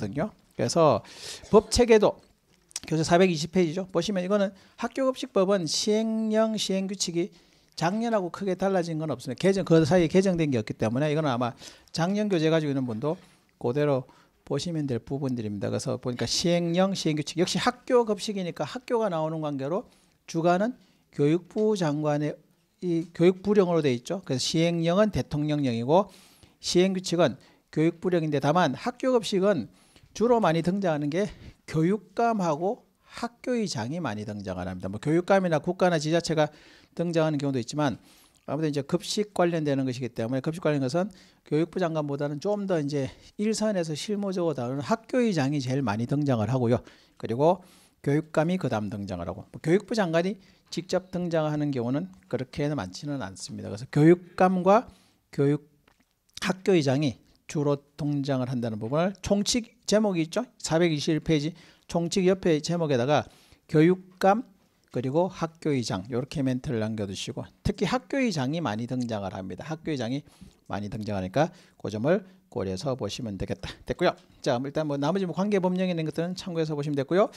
있거든요. 그래서 법 체계도 교재 420페이지죠. 보시면 이거는 학교급식법은 시행령 시행규칙이 작년하고 크게 달라진 건 없습니다. 개정 그 사이에 개정된 게 없기 때문에 이거는 아마 작년 교재 가지고 있는 분도 그대로 보시면 될 부분들입니다. 그래서 보니까 시행령 시행규칙 역시 학교급식이니까 학교가 나오는 관계로 주관은 교육부 장관의 이 교육부령으로 돼 있죠. 그래서 시행령은 대통령령이고 시행규칙은 교육부령인데 다만 학교급식은 주로 많이 등장하는 게 교육감하고 학교의 장이 많이 등장을 합니다. 뭐 교육감이나 국가나 지자체가 등장하는 경우도 있지만 아무튼 이제 급식 관련되는 것이기 때문에 급식 관련 것은 교육부 장관보다는 좀 더 이제 일선에서 실무적으로 다루는 학교의 장이 제일 많이 등장을 하고요. 그리고 교육감이 그다음 등장을 하고 뭐 교육부 장관이 직접 등장하는 경우는 그렇게 많지는 않습니다. 그래서 교육감과 교육 학교의장이 주로 등장을 한다는 부분을 총칙 제목이 있죠. 421페이지 총칙 옆에 제목에다가 교육감 그리고 학교의장 이렇게 멘트를 남겨두시고 특히 학교의장이 많이 등장을 합니다. 학교의장이 많이 등장하니까 그 점을 고려해서 보시면 되겠다. 됐고요. 자 일단 뭐 나머지 뭐 관계법령 있는 것들은 참고해서 보시면 됐고요.